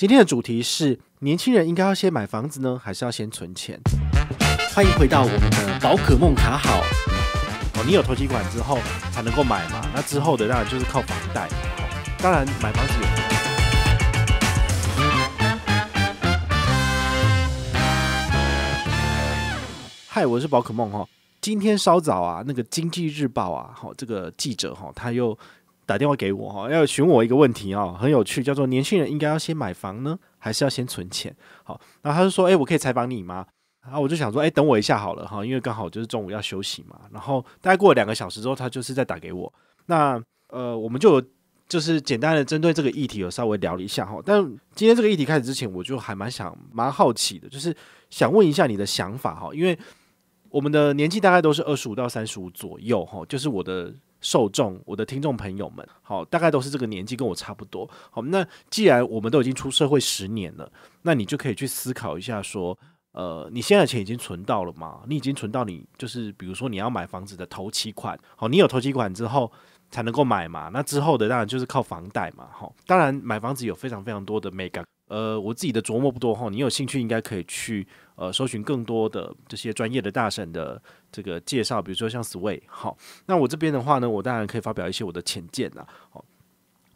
今天的主题是年轻人应该要先买房子呢，还是要先存钱？欢迎回到我们的宝可梦卡，好哦，你有投资款之后才能够买嘛，那之后的当然就是靠房贷，当然买房子。也。嗨，我是宝可梦哈，今天稍早啊，那个经济日报啊，好这个记者哈，他又。打电话给我哈，要询我一个问题啊，很有趣，叫做年轻人应该要先买房呢，还是要先存钱？好，然后他就说，哎，我可以采访你吗？然后我就想说，哎，等我一下好了哈，因为刚好就是中午要休息嘛。然后大概过了两个小时之后，他就是在打给我。那呃，我们就就是简单的针对这个议题有稍微聊了一下哈。但今天这个议题开始之前，我就还蛮想蛮好奇的，就是想问一下你的想法哈，因为。我们的年纪大概都是二十五到三十五左右，哈，就是我的受众，我的听众朋友们，好，大概都是这个年纪，跟我差不多。好，那既然我们都已经出社会十年了，那你就可以去思考一下，说，呃，你现在的钱已经存到了吗？你已经存到你就是，比如说你要买房子的头期款，好，你有头期款之后才能够买嘛。那之后的当然就是靠房贷嘛，哈，当然买房子有非常非常多的美感。呃，我自己的琢磨不多哈，你有兴趣应该可以去呃搜寻更多的这些专业的大神的这个介绍，比如说像 Sway，好，那我这边的话呢，我当然可以发表一些我的浅见啦。好，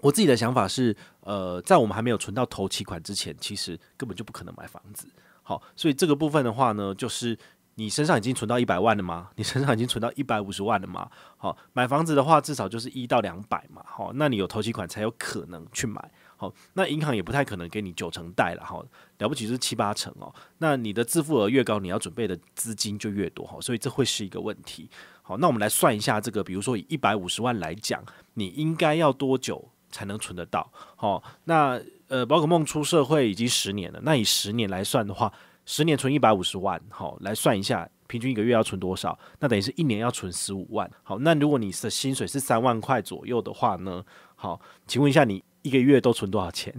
我自己的想法是，呃，在我们还没有存到头期款之前，其实根本就不可能买房子，好，所以这个部分的话呢，就是。你身上已经存到一百万了吗？你身上已经存到一百五十万了吗？好，买房子的话，至少就是一到两百嘛。好，那你有投期款才有可能去买？好，那银行也不太可能给你九成贷了，哈，了不起是七八成哦。那你的自付额越高，你要准备的资金就越多，好，所以这会是一个问题。好，那我们来算一下这个，比如说以一百五十万来讲，你应该要多久才能存得到？好，那呃，宝可梦出社会已经十年了，那以十年来算的话。十年存一百五十万，好，来算一下，平均一个月要存多少？那等于是一年要存十五万。好，那如果你的薪水是三万块左右的话呢？好，请问一下，你一个月都存多少钱？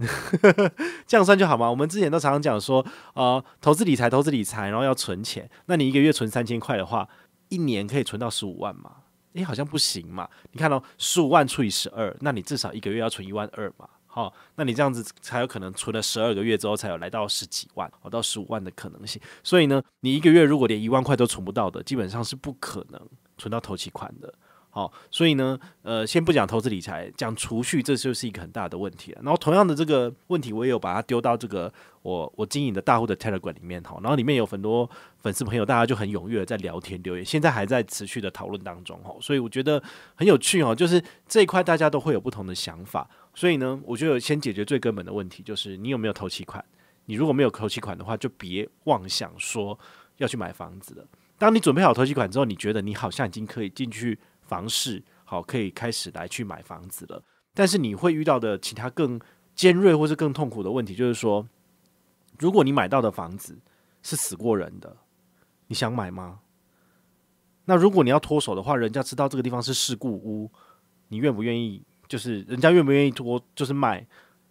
这样算就好吗？我们之前都常常讲说，呃，投资理财，投资理财，然后要存钱。那你一个月存三千块的话，一年可以存到十五万吗？诶，好像不行嘛。你看到十五万除以十二，那你至少一个月要存一万二嘛。哦，那你这样子才有可能存了十二个月之后，才有来到十几万哦，到十五万的可能性。所以呢，你一个月如果连一万块都存不到的，基本上是不可能存到投期款的。好，所以呢，呃，先不讲投资理财，讲储蓄，这就是一个很大的问题了。然后同样的这个问题，我也有把它丢到这个我我经营的大户的 Telegram 里面哈。然后里面有很多粉丝朋友，大家就很踊跃的在聊天留言，现在还在持续的讨论当中哈。所以我觉得很有趣哦，就是这一块大家都会有不同的想法。所以呢，我觉得先解决最根本的问题，就是你有没有投期款？你如果没有投期款的话，就别妄想说要去买房子了。当你准备好投期款之后，你觉得你好像已经可以进去房市，好，可以开始来去买房子了。但是你会遇到的其他更尖锐或者更痛苦的问题，就是说，如果你买到的房子是死过人的，你想买吗？那如果你要脱手的话，人家知道这个地方是事故屋，你愿不愿意？就是人家愿不愿意脱，就是买。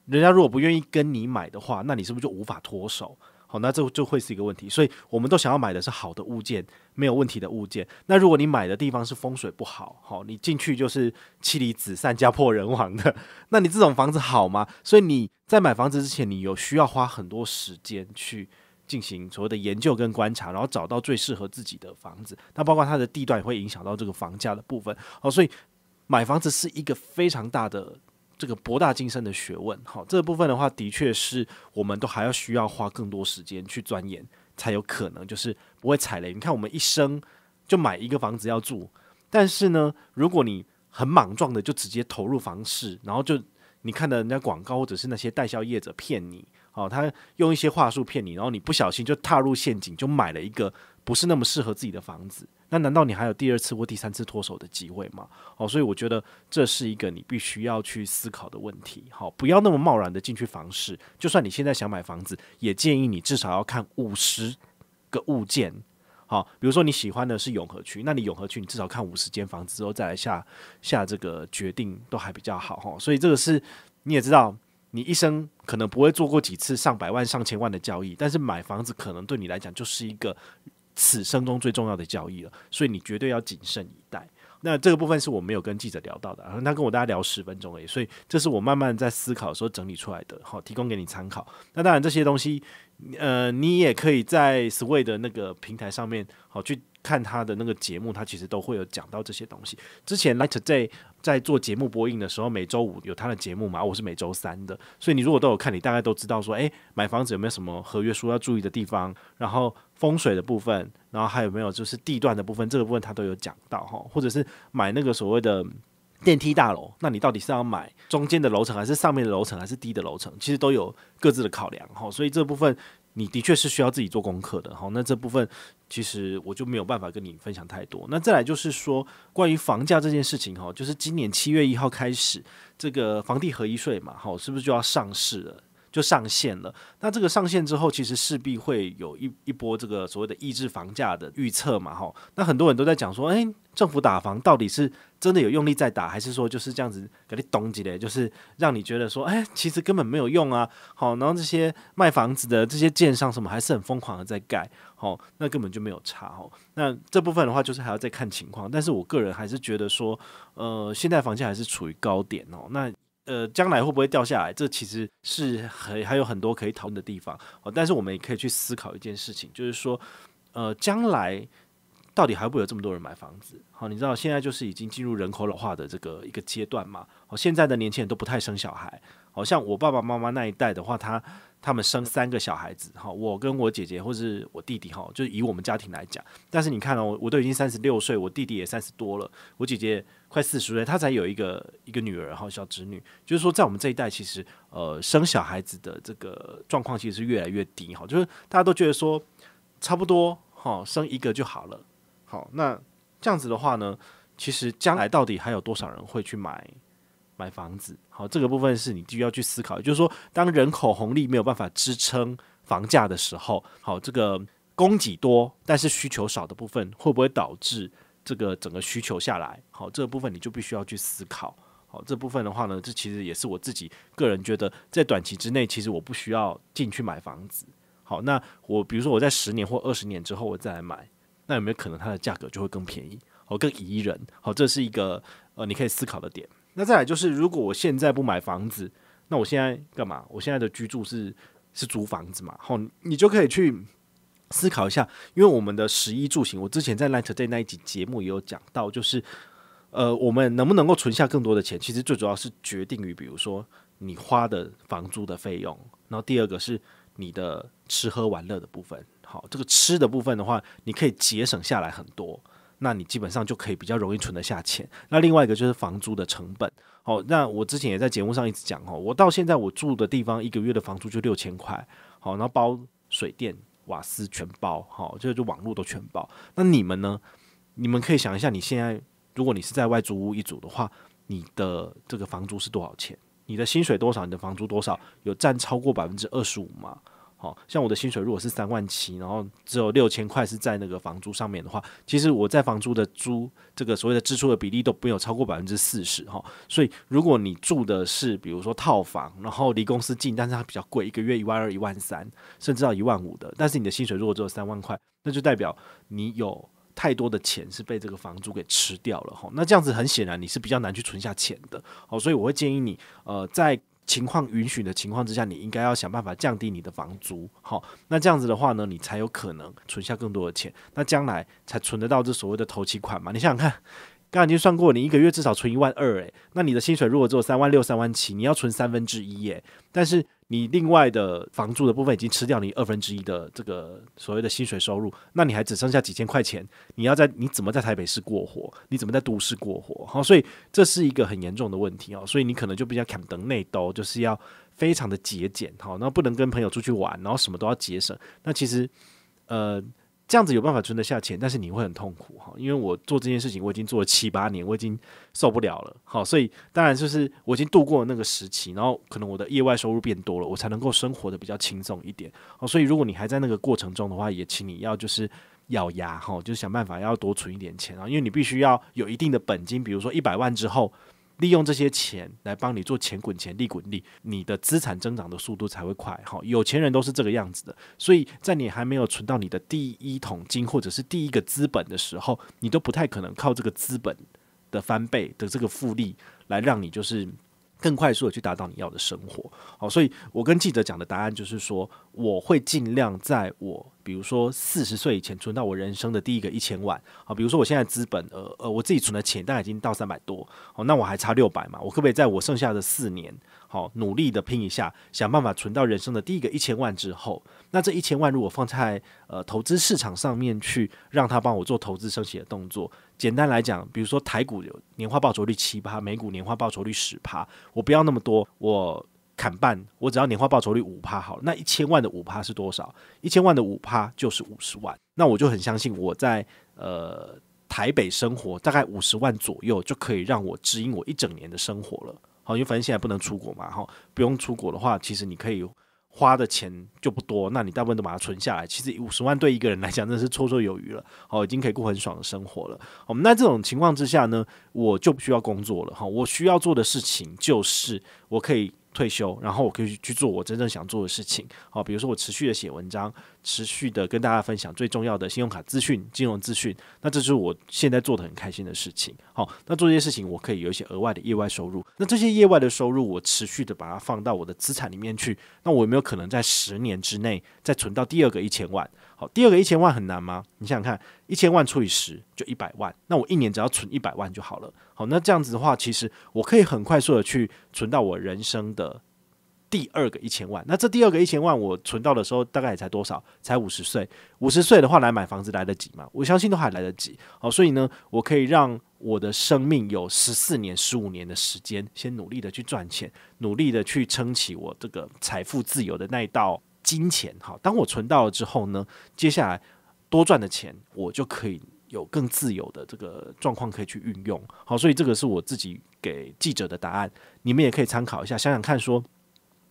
人家如果不愿意跟你买的话，那你是不是就无法脱手？好，那这就会是一个问题。所以，我们都想要买的是好的物件，没有问题的物件。那如果你买的地方是风水不好，好，你进去就是妻离子散、家破人亡的。那你这种房子好吗？所以你在买房子之前，你有需要花很多时间去进行所谓的研究跟观察，然后找到最适合自己的房子。那包括它的地段也会影响到这个房价的部分。好，所以。买房子是一个非常大的这个博大精深的学问，好，这部分的话，的确是我们都还要需要花更多时间去钻研，才有可能就是不会踩雷。你看，我们一生就买一个房子要住，但是呢，如果你很莽撞的就直接投入房市，然后就你看到人家广告或者是那些代销业者骗你。哦，他用一些话术骗你，然后你不小心就踏入陷阱，就买了一个不是那么适合自己的房子。那难道你还有第二次或第三次脱手的机会吗？哦，所以我觉得这是一个你必须要去思考的问题。好，不要那么贸然的进去房市。就算你现在想买房子，也建议你至少要看五十个物件。好，比如说你喜欢的是永和区，那你永和区你至少看五十间房子之后再来下下这个决定都还比较好哈。所以这个是你也知道。你一生可能不会做过几次上百万、上千万的交易，但是买房子可能对你来讲就是一个此生中最重要的交易了，所以你绝对要谨慎以待。那这个部分是我没有跟记者聊到的，然后他跟我大家聊十分钟而已，所以这是我慢慢在思考的时候整理出来的，好提供给你参考。那当然这些东西，呃，你也可以在 s w i s 的那个平台上面好去。看他的那个节目，他其实都会有讲到这些东西。之前 Light Day 在做节目播映的时候，每周五有他的节目嘛？我是每周三的，所以你如果都有看，你大概都知道说，哎，买房子有没有什么合约书要注意的地方？然后风水的部分，然后还有没有就是地段的部分？这个部分他都有讲到哈，或者是买那个所谓的电梯大楼，那你到底是要买中间的楼层，还是上面的楼层，还是低的楼层？其实都有各自的考量哈，所以这部分。你的确是需要自己做功课的，好，那这部分其实我就没有办法跟你分享太多。那再来就是说，关于房价这件事情，哈，就是今年七月一号开始，这个房地合一税嘛，好，是不是就要上市了？就上线了，那这个上线之后，其实势必会有一一波这个所谓的抑制房价的预测嘛，哈。那很多人都在讲说，哎，政府打房到底是真的有用力在打，还是说就是这样子给你咚几嘞，就是让你觉得说，哎，其实根本没有用啊，好。然后这些卖房子的这些建商什么还是很疯狂的在盖，好，那根本就没有差，哈。那这部分的话，就是还要再看情况。但是我个人还是觉得说，呃，现在房价还是处于高点哦，那。呃，将来会不会掉下来？这其实是还还有很多可以讨论的地方。哦，但是我们也可以去思考一件事情，就是说，呃，将来到底还会有这么多人买房子？好，你知道现在就是已经进入人口老化的这个一个阶段嘛？哦，现在的年轻人都不太生小孩。哦，像我爸爸妈妈那一代的话，他。他们生三个小孩子，哈，我跟我姐姐或是我弟弟，哈，就以我们家庭来讲。但是你看哦，我都已经三十六岁，我弟弟也三十多了，我姐姐快四十岁，她才有一个一个女儿，哈，小侄女。就是说，在我们这一代，其实呃，生小孩子的这个状况其实是越来越低，哈，就是大家都觉得说差不多，哈，生一个就好了。好，那这样子的话呢，其实将来到底还有多少人会去买？买房子，好，这个部分是你必须要去思考。就是说，当人口红利没有办法支撑房价的时候，好，这个供给多但是需求少的部分，会不会导致这个整个需求下来？好，这个部分你就必须要去思考。好，这部分的话呢，这其实也是我自己个人觉得，在短期之内，其实我不需要进去买房子。好，那我比如说我在十年或二十年之后我再来买，那有没有可能它的价格就会更便宜，哦，更宜人？好，这是一个呃，你可以思考的点。那再来就是，如果我现在不买房子，那我现在干嘛？我现在的居住是是租房子嘛？好，你就可以去思考一下，因为我们的十一住行，我之前在 Light Day 那一集节目也有讲到，就是呃，我们能不能够存下更多的钱？其实最主要是决定于，比如说你花的房租的费用，然后第二个是你的吃喝玩乐的部分。好，这个吃的部分的话，你可以节省下来很多。那你基本上就可以比较容易存得下钱。那另外一个就是房租的成本。哦，那我之前也在节目上一直讲哦，我到现在我住的地方一个月的房租就六千块。好，然后包水电、瓦斯全包，好，就就网络都全包。那你们呢？你们可以想一下，你现在如果你是在外租屋一组的话，你的这个房租是多少钱？你的薪水多少？你的房租多少？有占超过百分之二十五吗？好像我的薪水如果是三万七，然后只有六千块是在那个房租上面的话，其实我在房租的租这个所谓的支出的比例都没有超过百分之四十哈。所以如果你住的是比如说套房，然后离公司近，但是它比较贵，一个月一万二、一万三，甚至到一万五的，但是你的薪水如果只有三万块，那就代表你有太多的钱是被这个房租给吃掉了哈。那这样子很显然你是比较难去存下钱的哦。所以我会建议你，呃，在情况允许的情况之下，你应该要想办法降低你的房租，好，那这样子的话呢，你才有可能存下更多的钱，那将来才存得到这所谓的头期款嘛？你想想看。刚刚已经算过，你一个月至少存一万二哎。那你的薪水如果只有三万六、三万七，你要存三分之一哎。但是你另外的房租的部分已经吃掉你二分之一的这个所谓的薪水收入，那你还只剩下几千块钱，你要在你怎么在台北市过活？你怎么在都市过活？好，所以这是一个很严重的问题哦。所以你可能就比较砍等内兜，就是要非常的节俭好，那不能跟朋友出去玩，然后什么都要节省。那其实呃。这样子有办法存得下钱，但是你会很痛苦哈，因为我做这件事情我已经做了七八年，我已经受不了了，好，所以当然就是我已经度过了那个时期，然后可能我的业外收入变多了，我才能够生活的比较轻松一点哦。所以如果你还在那个过程中的话，也请你要就是咬牙哈，就想办法要多存一点钱啊，因为你必须要有一定的本金，比如说一百万之后。利用这些钱来帮你做钱滚钱利滚利，你的资产增长的速度才会快哈。有钱人都是这个样子的，所以在你还没有存到你的第一桶金或者是第一个资本的时候，你都不太可能靠这个资本的翻倍的这个复利来让你就是更快速的去达到你要的生活。好，所以我跟记者讲的答案就是说，我会尽量在我。比如说四十岁以前存到我人生的第一个一千万，好，比如说我现在资本呃呃我自己存的钱大概已经到三百多，哦，那我还差六百嘛，我可不可以在我剩下的四年，好努力的拼一下，想办法存到人生的第一个一千万之后，那这一千万如果放在呃投资市场上面去，让他帮我做投资升息的动作，简单来讲，比如说台股有年化报酬率七趴，美股年化报酬率十趴，我不要那么多，我。砍半，我只要年化报酬率五趴好，那一千万的五趴是多少？一千万的五趴就是五十万。那我就很相信，我在呃台北生活大概五十万左右，就可以让我指引我一整年的生活了。好，因为反正现在不能出国嘛，哈，不用出国的话，其实你可以花的钱就不多，那你大部分都把它存下来。其实五十万对一个人来讲，那是绰绰有余了。好，已经可以过很爽的生活了。我们那这种情况之下呢，我就不需要工作了，哈，我需要做的事情就是我可以。退休，然后我可以去做我真正想做的事情。好，比如说我持续的写文章，持续的跟大家分享最重要的信用卡资讯、金融资讯。那这是我现在做的很开心的事情。好，那做这些事情，我可以有一些额外的业外收入。那这些业外的收入，我持续的把它放到我的资产里面去。那我有没有可能在十年之内再存到第二个一千万？好，第二个一千万很难吗？你想想看，一千万除以十就一百万，那我一年只要存一百万就好了。好，那这样子的话，其实我可以很快速的去存到我人生的第二个一千万。那这第二个一千万我存到的时候，大概也才多少？才五十岁，五十岁的话来买房子来得及吗？我相信都还来得及。好，所以呢，我可以让我的生命有十四年、十五年的时间，先努力的去赚钱，努力的去撑起我这个财富自由的那一道。金钱好，当我存到了之后呢，接下来多赚的钱，我就可以有更自由的这个状况可以去运用。好，所以这个是我自己给记者的答案，你们也可以参考一下，想想看，说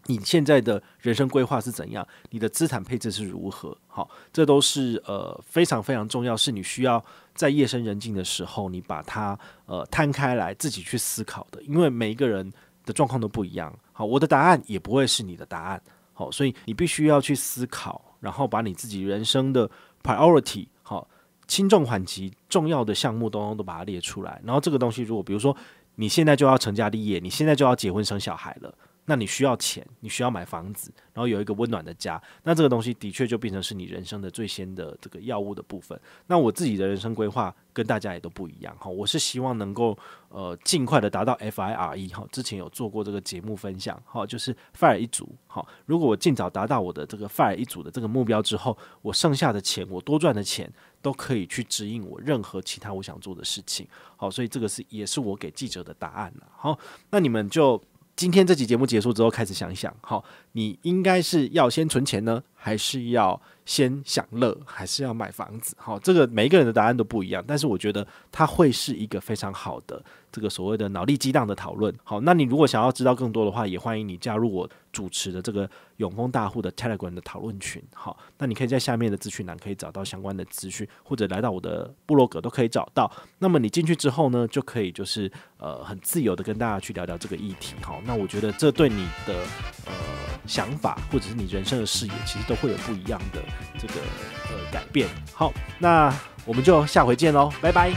你现在的人生规划是怎样，你的资产配置是如何。好，这都是呃非常非常重要，是你需要在夜深人静的时候，你把它呃摊开来自己去思考的，因为每一个人的状况都不一样。好，我的答案也不会是你的答案。好，所以你必须要去思考，然后把你自己人生的 priority，好，轻重缓急、重要的项目都都把它列出来。然后这个东西，如果比如说你现在就要成家立业，你现在就要结婚生小孩了。那你需要钱，你需要买房子，然后有一个温暖的家，那这个东西的确就变成是你人生的最先的这个药物的部分。那我自己的人生规划跟大家也都不一样哈，我是希望能够呃尽快的达到 FIRE 哈，之前有做过这个节目分享哈，就是 FIRE 一组哈。如果我尽早达到我的这个 FIRE 一组的这个目标之后，我剩下的钱，我多赚的钱，都可以去指引我任何其他我想做的事情。好，所以这个是也是我给记者的答案了。好，那你们就。今天这期节目结束之后，开始想一想，好，你应该是要先存钱呢。还是要先享乐，还是要买房子？好，这个每一个人的答案都不一样。但是我觉得它会是一个非常好的这个所谓的脑力激荡的讨论。好，那你如果想要知道更多的话，也欢迎你加入我主持的这个永丰大户的 Telegram 的讨论群。好，那你可以在下面的资讯栏可以找到相关的资讯，或者来到我的部落格都可以找到。那么你进去之后呢，就可以就是呃很自由的跟大家去聊聊这个议题。好，那我觉得这对你的呃。想法，或者是你人生的视野，其实都会有不一样的这个呃改变。好，那我们就下回见喽，拜拜。